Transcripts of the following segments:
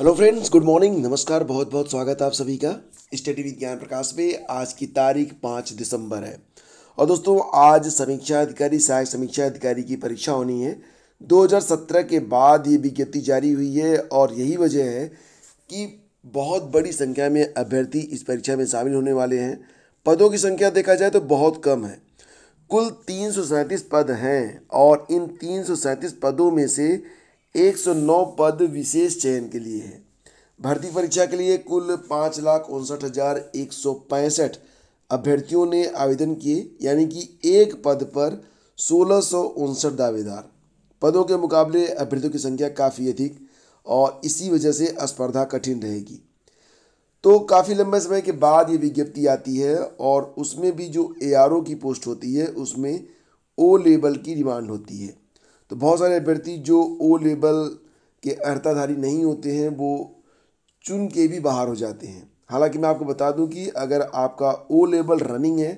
hello friends good morning नमस्कार बहुत बहुत स्वागत है आप सभी का स्टडी विज्ञान प्रकाश में आज की तारीख पाँच दिसंबर है और दोस्तों आज समीक्षा अधिकारी सहायक समीक्षा अधिकारी की परीक्षा होनी है 2017 के बाद ये विज्ञप्ति जारी हुई है और यही वजह है कि बहुत बड़ी संख्या में अभ्यर्थी इस परीक्षा में शामिल होने वाले हैं पदों की संख्या देखा जाए तो बहुत कम है कुल तीन पद हैं और इन तीन पदों में से 109 पद विशेष चयन के लिए है भर्ती परीक्षा के लिए कुल पाँच लाख उनसठ हज़ार एक सौ पैंसठ अभ्यर्थियों ने आवेदन किए यानी कि एक पद पर सोलह सौ उनसठ दावेदार पदों के मुकाबले अभ्यर्थियों की संख्या काफ़ी अधिक और इसी वजह से स्पर्धा कठिन रहेगी तो काफ़ी लंबे समय के बाद ये विज्ञप्ति आती है और उसमें भी जो ए की पोस्ट होती है उसमें ओ लेवल की डिमांड होती है तो बहुत सारे अभ्यर्थी जो ओ लेबल के अर्थाधारी नहीं होते हैं वो चुन के भी बाहर हो जाते हैं हालांकि मैं आपको बता दूं कि अगर आपका ओ लेबल रनिंग है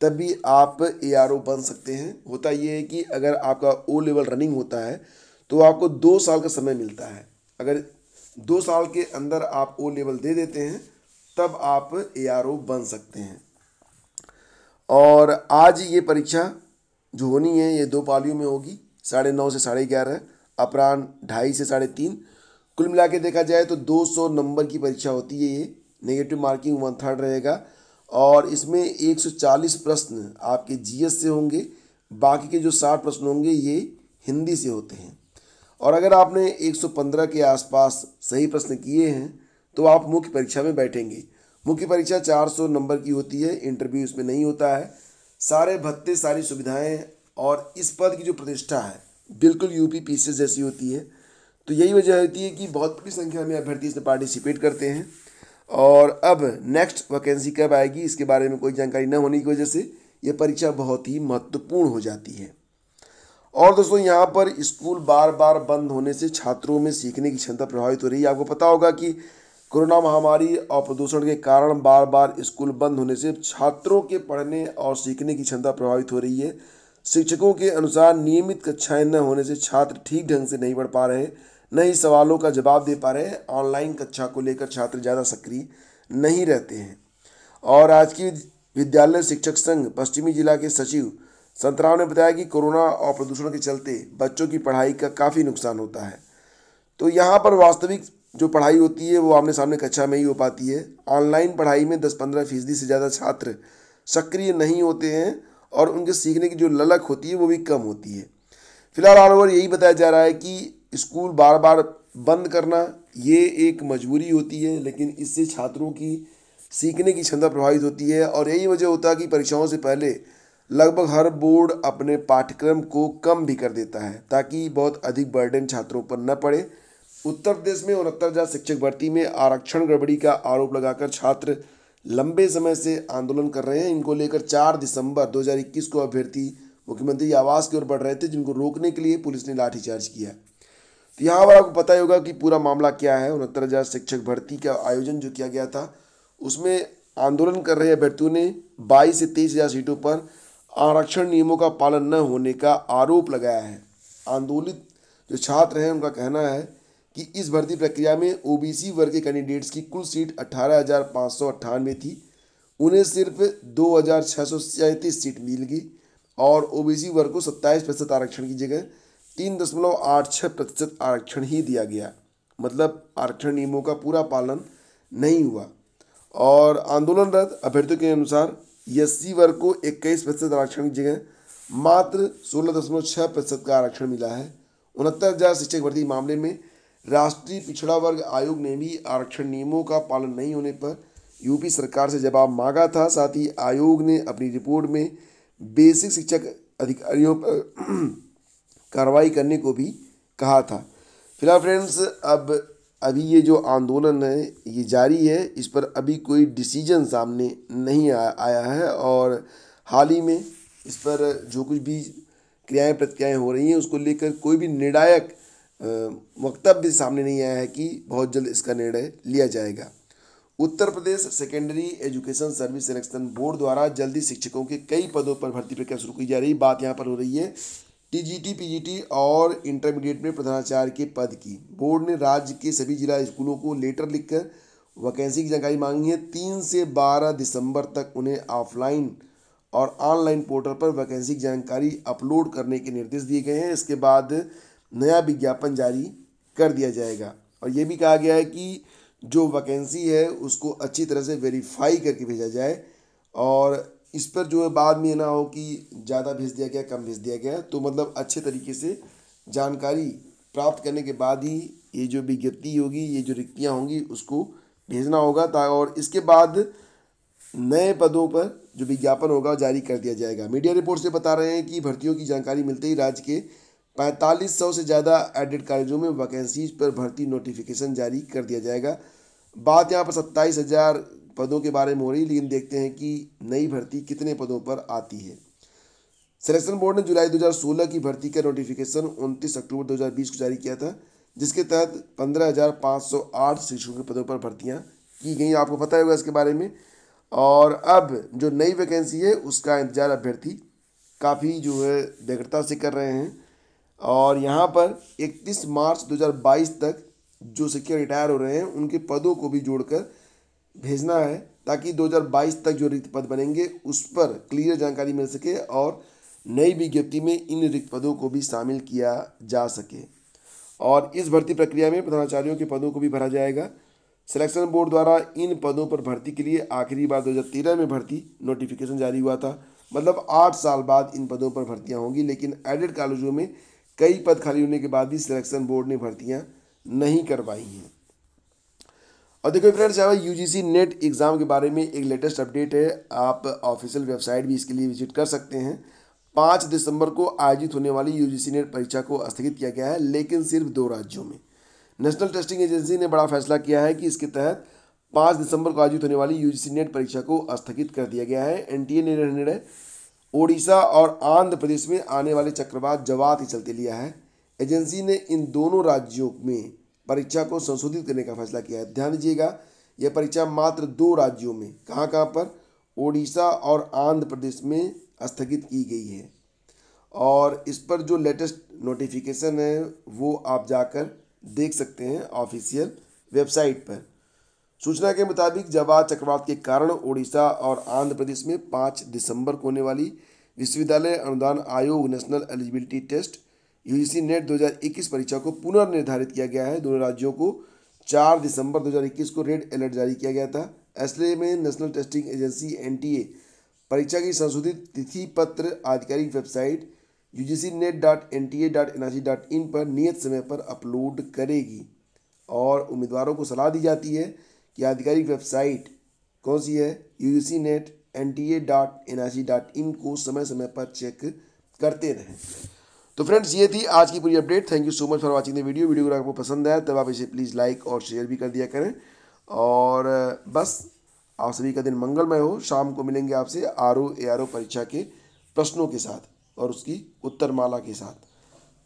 तब भी आप ए आर ओ बन सकते हैं होता ये है कि अगर आपका ओ लेवल रनिंग होता है तो आपको दो साल का समय मिलता है अगर दो साल के अंदर आप ओ लेवल दे देते हैं तब आप ए आर ओ बन सकते हैं और आज ये परीक्षा जो होनी है ये दो पालियों में होगी साढ़े नौ से साढ़े ग्यारह अपराह्न ढाई से साढ़े तीन कुल मिला के देखा जाए तो 200 नंबर की परीक्षा होती है ये नेगेटिव मार्किंग वन थर्ड रहेगा और इसमें 140 प्रश्न आपके जीएस से होंगे बाकी के जो 60 प्रश्न होंगे ये हिंदी से होते हैं और अगर आपने 115 के आसपास सही प्रश्न किए हैं तो आप मुख्य परीक्षा में बैठेंगे मुख्य परीक्षा सौ नंबर की होती है इंटरव्यू इसमें नहीं होता है सारे भत्ते सारी सुविधाएं और इस पद की जो प्रतिष्ठा है बिल्कुल यूपी पीसीएस जैसी होती है तो यही वजह होती है कि बहुत बड़ी संख्या में अभ्यर्थी इसमें पार्टिसिपेट करते हैं और अब नेक्स्ट वैकेंसी कब आएगी इसके बारे में कोई जानकारी न होने की वजह से यह परीक्षा बहुत ही महत्वपूर्ण हो जाती है और दोस्तों यहाँ पर स्कूल बार बार बंद होने से छात्रों में सीखने की क्षमता प्रभावित हो रही है आपको पता होगा कि कोरोना महामारी और प्रदूषण के कारण बार बार स्कूल बंद होने से छात्रों के पढ़ने और सीखने की क्षमता प्रभावित हो रही है शिक्षकों के अनुसार नियमित कक्षाएं न होने से छात्र ठीक ढंग से नहीं पढ़ पा रहे हैं न ही सवालों का जवाब दे पा रहे हैं ऑनलाइन कक्षा को लेकर छात्र ज़्यादा सक्रिय नहीं रहते हैं और आज की विद्यालय शिक्षक संघ पश्चिमी जिला के सचिव संतराव ने बताया कि कोरोना और प्रदूषण के चलते बच्चों की पढ़ाई का काफ़ी नुकसान होता है तो यहाँ पर वास्तविक जो पढ़ाई होती है वो आमने सामने कक्षा में ही हो पाती है ऑनलाइन पढ़ाई में दस पंद्रह फीसदी से ज़्यादा छात्र सक्रिय नहीं होते हैं और उनके सीखने की जो ललक होती है वो भी कम होती है फिलहाल ओवर यही बताया जा रहा है कि स्कूल बार बार बंद करना ये एक मजबूरी होती है लेकिन इससे छात्रों की सीखने की क्षमता प्रभावित होती है और यही वजह होता है कि परीक्षाओं से पहले लगभग हर बोर्ड अपने पाठ्यक्रम को कम भी कर देता है ताकि बहुत अधिक बर्डन छात्रों पर न पड़े उत्तर प्रदेश में उनहत्तर हज़ार शिक्षक भर्ती में आरक्षण गड़बड़ी का आरोप लगाकर छात्र लंबे समय से आंदोलन कर रहे हैं इनको लेकर चार दिसंबर 2021 को अभ्यर्थी मुख्यमंत्री आवास की ओर बढ़ रहे थे जिनको रोकने के लिए पुलिस ने लाठीचार्ज किया तो यहाँ पर आपको पता ही होगा कि पूरा मामला क्या है उनहत्तर हज़ार शिक्षक भर्ती का आयोजन जो किया गया था उसमें आंदोलन कर रहे अभ्यर्थियों ने बाईस से तेईस हज़ार सीटों पर आरक्षण नियमों का पालन न होने का आरोप लगाया है आंदोलित जो छात्र हैं उनका कहना है कि इस भर्ती प्रक्रिया में ओबीसी वर्ग के कैंडिडेट्स की कुल सीट अठारह थी उन्हें सिर्फ दो सीट मिल गई और ओबीसी वर्ग को सत्ताईस प्रतिशत आरक्षण की जगह तीन दशमलव आठ छः प्रतिशत आरक्षण ही दिया गया मतलब आरक्षण नियमों का पूरा पालन नहीं हुआ और आंदोलनरत अभ्यर्थियों के अनुसार एस वर्ग को इक्कीस प्रतिशत आरक्षण की जगह मात्र सोलह दशमलव छः प्रतिशत का आरक्षण मिला है उनहत्तर हज़ार शिक्षक भर्ती मामले में राष्ट्रीय पिछड़ा वर्ग आयोग ने भी आरक्षण नियमों का पालन नहीं होने पर यूपी सरकार से जवाब मांगा था साथ ही आयोग ने अपनी रिपोर्ट में बेसिक शिक्षक अधिकारियों पर कार्रवाई करने को भी कहा था फिलहाल फ्रेंड्स अब अभी ये जो आंदोलन है ये जारी है इस पर अभी कोई डिसीजन सामने नहीं आ, आया है और हाल ही में इस पर जो कुछ भी क्रियाएं प्रतिक्रियाएं हो रही हैं उसको लेकर कोई भी निर्णायक वक्तव्य भी सामने नहीं आया है कि बहुत जल्द इसका निर्णय लिया जाएगा Uttar Pradesh secondary education service selection board द्वारा जल्दी शिक्षकों के कई पदों पर भर्ती प्रक्रिया शुरू की जा रही बात यहाँ पर हो रही है टीजीटी पीजीटी और इंटरमीडिएट में प्रधानाचार्य के पद की बोर्ड ने राज्य के सभी जिला स्कूलों को लेटर लिखकर वैकेंसी की जानकारी मांगी है तीन से बारह दिसंबर तक उन्हें ऑफलाइन और ऑनलाइन पोर्टल पर वैकेंसी की जानकारी अपलोड करने के निर्देश दिए गए हैं इसके बाद नया विज्ञापन जारी कर दिया जाएगा और ये भी कहा गया है कि जो वैकेंसी है उसको अच्छी तरह से वेरीफाई करके भेजा जाए और इस पर जो है बाद में ना हो कि ज़्यादा भेज दिया गया कम भेज दिया गया तो मतलब अच्छे तरीके से जानकारी प्राप्त करने के बाद ही ये जो विज्ञप्ति होगी ये जो रिक्तियाँ होंगी उसको भेजना होगा ता और इसके बाद नए पदों पर जो विज्ञापन होगा जारी कर दिया जाएगा मीडिया रिपोर्ट से बता रहे हैं कि भर्तियों की जानकारी मिलते ही राज्य के पैंतालीस सौ से ज़्यादा एडेड कॉलेजों में वैकेंसीज पर भर्ती नोटिफिकेशन जारी कर दिया जाएगा बात यहाँ पर सत्ताईस हज़ार पदों के बारे में हो रही लेकिन देखते हैं कि नई भर्ती कितने पदों पर आती है सिलेक्शन बोर्ड ने जुलाई 2016 की भर्ती का नोटिफिकेशन 29 अक्टूबर 2020 को जारी किया था जिसके तहत 15,508 शिक्षकों के पदों पर भर्तियां की गई आपको पता होगा इसके बारे में और अब जो नई वैकेंसी है उसका इंतजार अभ्यर्थी काफ़ी जो है व्यग्रता से कर रहे हैं और यहाँ पर 31 मार्च 2022 तक जो शिक्षक रिटायर हो रहे हैं उनके पदों को भी जोड़कर भेजना है ताकि 2022 तक जो रिक्त पद बनेंगे उस पर क्लियर जानकारी मिल सके और नई विज्ञप्ति में इन रिक्त पदों को भी शामिल किया जा सके और इस भर्ती प्रक्रिया में प्रधानाचार्यों के पदों को भी भरा जाएगा सिलेक्शन बोर्ड द्वारा इन पदों पर भर्ती के लिए आखिरी बार 2013 में भर्ती नोटिफिकेशन जारी हुआ था मतलब आठ साल बाद इन पदों पर भर्तियाँ होंगी लेकिन एडेड कॉलेजों में कई पद खाली होने के बाद भी सिलेक्शन बोर्ड ने भर्तियां नहीं करवाई हैं और देखो फ्रेंड्स यहाँ यूजीसी नेट एग्ज़ाम के बारे में एक लेटेस्ट अपडेट है आप ऑफिशियल वेबसाइट भी इसके लिए विजिट कर सकते हैं पाँच दिसंबर को आयोजित होने वाली सी नेट e परीक्षा को स्थगित किया गया है लेकिन सिर्फ दो राज्यों में नेशनल टेस्टिंग एजेंसी ने बड़ा फैसला किया है कि इसके तहत पाँच दिसंबर को आयोजित होने वाली सी नेट e परीक्षा को स्थगित कर दिया गया है एनटीए ने निर्णय ओडिशा और आंध्र प्रदेश में आने वाले चक्रवात जवात ही चलते लिया है एजेंसी ने इन दोनों राज्यों में परीक्षा को संशोधित करने का फैसला किया है ध्यान दीजिएगा यह परीक्षा मात्र दो राज्यों में कहाँ कहाँ पर ओडिशा और आंध्र प्रदेश में स्थगित की गई है और इस पर जो लेटेस्ट नोटिफिकेशन है वो आप जाकर देख सकते हैं ऑफिशियल वेबसाइट पर सूचना के मुताबिक जवाहर चक्रवात के कारण ओडिशा और आंध्र प्रदेश में पाँच दिसंबर को होने वाली विश्वविद्यालय अनुदान आयोग national eligibility test U NET 2021 परीक्षा को पुनर्निर्धारित किया गया है दोनों राज्यों को 4 दिसंबर 2021 को रेड अलर्ट जारी किया गया था ऐसे में नेशनल टेस्टिंग एजेंसी एन परीक्षा की संशोधित तिथि पत्र आधिकारिक website U G C NET dot N T A dot N I C dot in पर नियत समय पर अपलोड करेगी और उम्मीदवारों को सलाह दी जाती है की आधिकारिक वेबसाइट कौन सी है U C NET N T A dot N I C dot in को समय समय पर चेक करते रहें तो फ्रेंड्स ये थी आज की पूरी update thank you so much for watching the video video अगर आपको पसंद आया तब आप इसे प्लीज़ लाइक और शेयर भी कर दिया करें और बस आप सभी का दिन मंगलमय हो शाम को मिलेंगे आपसे R O A R O परीक्षा के प्रश्नों के साथ और उसकी उत्तरमाला के साथ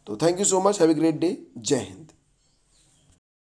तो thank you so much have a great day जय हिंद